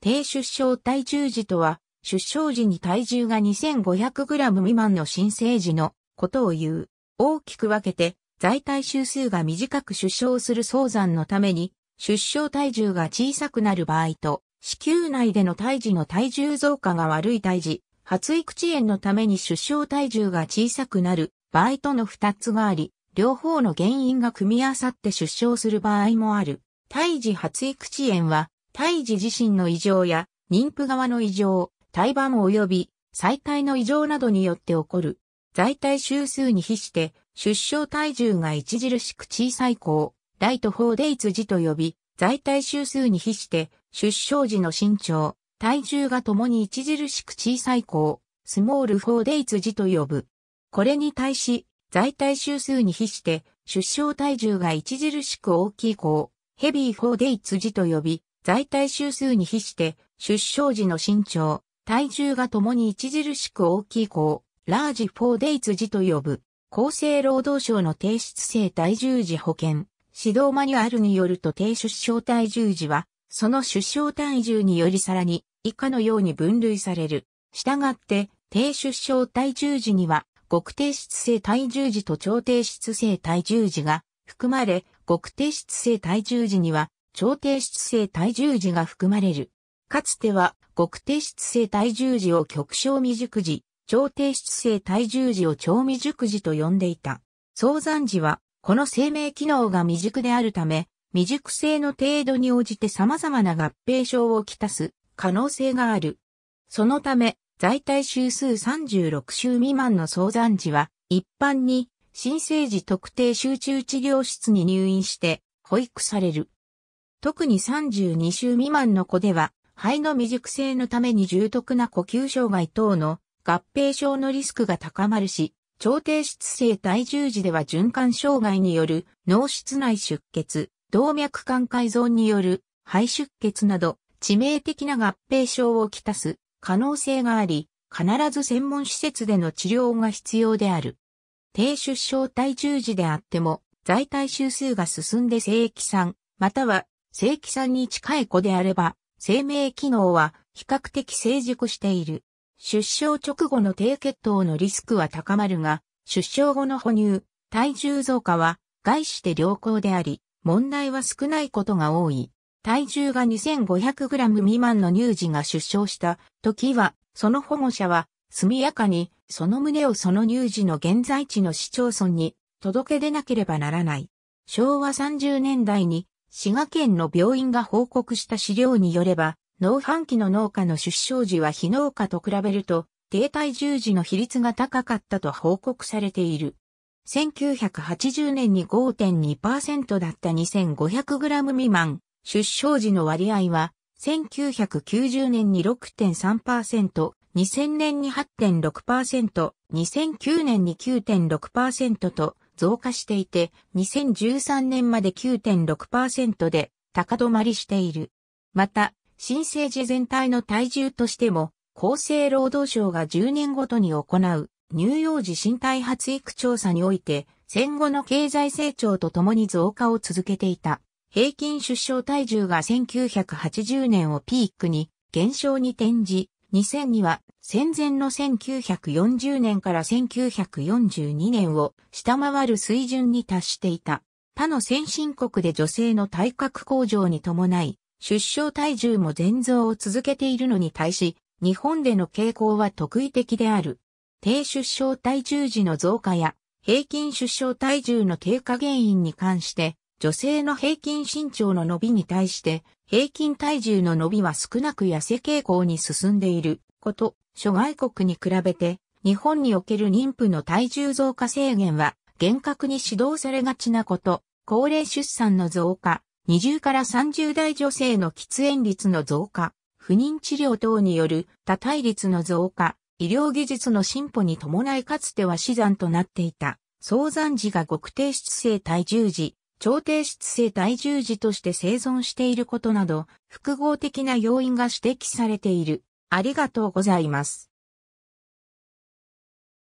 低出生体重児とは、出生時に体重が 2500g 未満の新生児のことを言う。大きく分けて、在体周数が短く出生する早産のために、出生体重が小さくなる場合と、子宮内での胎児の体重増加が悪い胎児、発育遅延のために出生体重が小さくなる場合との2つがあり、両方の原因が組み合わさって出生する場合もある。胎児発育遅延は、胎児自身の異常や、妊婦側の異常、胎盤及び、最体の異常などによって起こる。在体周数に比して、出生体重が著しく小さい子を、ライト4デイツ児と呼び、在体周数に比して、出生時の身長、体重が共に著しく小さい子を、スモール4デイツ児と呼ぶ。これに対し、在体周数に比して、出生体重が著しく大きい子を、ヘビー4デイツ児と呼び、在体周数に比して、出生時の身長、体重が共に著しく大きい子を、ラージフォーデイツ児と呼ぶ。厚生労働省の低出生体重児保険、指導マニュアルによると低出生体重児は、その出生体重によりさらに、以下のように分類される。したがって、低出生体重児には、極低出生体重児と超低出生体重児が含まれ、極低出生体重児には、超低出性体重児が含まれる。かつては、極低出性体重児を極小未熟児、超低出性体重児を超未熟児と呼んでいた。早産児は、この生命機能が未熟であるため、未熟性の程度に応じて様々な合併症をきたす可能性がある。そのため、在体週数36週未満の早産児は、一般に、新生児特定集中治療室に入院して、保育される。特に32週未満の子では、肺の未熟性のために重篤な呼吸障害等の合併症のリスクが高まるし、超低質性体重時では循環障害による脳室内出血、動脈管改造による肺出血など致命的な合併症をきたす可能性があり、必ず専門施設での治療が必要である。低出生体重時であっても、在体周数が進んで生規産、または正規んに近い子であれば、生命機能は比較的成熟している。出生直後の低血糖のリスクは高まるが、出生後の哺乳、体重増加は概して良好であり、問題は少ないことが多い。体重が 2500g 未満の乳児が出生した時は、その保護者は速やかにその旨をその乳児の現在地の市町村に届け出なければならない。昭和30年代に滋賀県の病院が報告した資料によれば、農繁期の農家の出生時は非農家と比べると、低体重児の比率が高かったと報告されている。1980年に5.2%だった 2500g 未満、出生時の割合は、1990年に6.3%、2000年に8.6%、2009年に9.6%と、増加していて、2013年まで9.6%で高止まりしている。また、新生児全体の体重としても、厚生労働省が10年ごとに行う乳幼児身体発育調査において、戦後の経済成長とともに増加を続けていた。平均出生体重が1980年をピークに減少に転じ、2000には戦前の1940年から1942年を下回る水準に達していた。他の先進国で女性の体格向上に伴い、出生体重も全増を続けているのに対し、日本での傾向は特異的である。低出生体重時の増加や、平均出生体重の低下原因に関して、女性の平均身長の伸びに対して平均体重の伸びは少なく痩せ傾向に進んでいること、諸外国に比べて日本における妊婦の体重増加制限は厳格に指導されがちなこと、高齢出産の増加、20から30代女性の喫煙率の増加、不妊治療等による多体率の増加、医療技術の進歩に伴いかつては死産となっていた、早産時が極低出生体重時、調停室性体重児として生存していることなど、複合的な要因が指摘されている。ありがとうございます。